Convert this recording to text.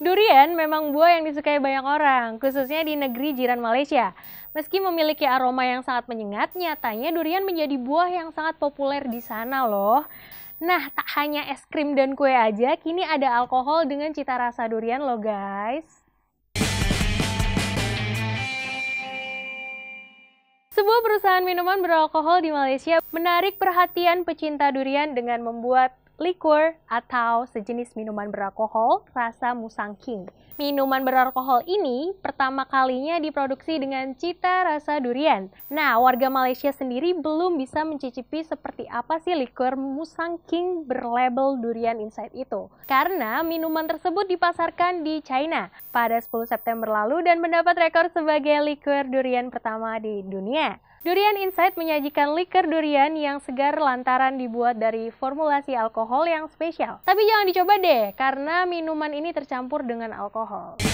Durian memang buah yang disukai banyak orang, khususnya di negeri jiran Malaysia. Meski memiliki aroma yang sangat menyengat, nyatanya durian menjadi buah yang sangat populer di sana loh. Nah, tak hanya es krim dan kue aja, kini ada alkohol dengan cita rasa durian loh guys. Sebuah perusahaan minuman beralkohol di Malaysia menarik perhatian pecinta durian dengan membuat liquor, atau sejenis minuman beralkohol rasa musang king. Minuman beralkohol ini pertama kalinya diproduksi dengan cita rasa durian. Nah, warga Malaysia sendiri belum bisa mencicipi seperti apa sih musang king berlabel durian inside itu. Karena minuman tersebut dipasarkan di China pada 10 September lalu dan mendapat rekor sebagai liquor durian pertama di dunia. Durian Insight menyajikan liker durian yang segar lantaran dibuat dari formulasi alkohol yang spesial. Tapi jangan dicoba deh, karena minuman ini tercampur dengan alkohol.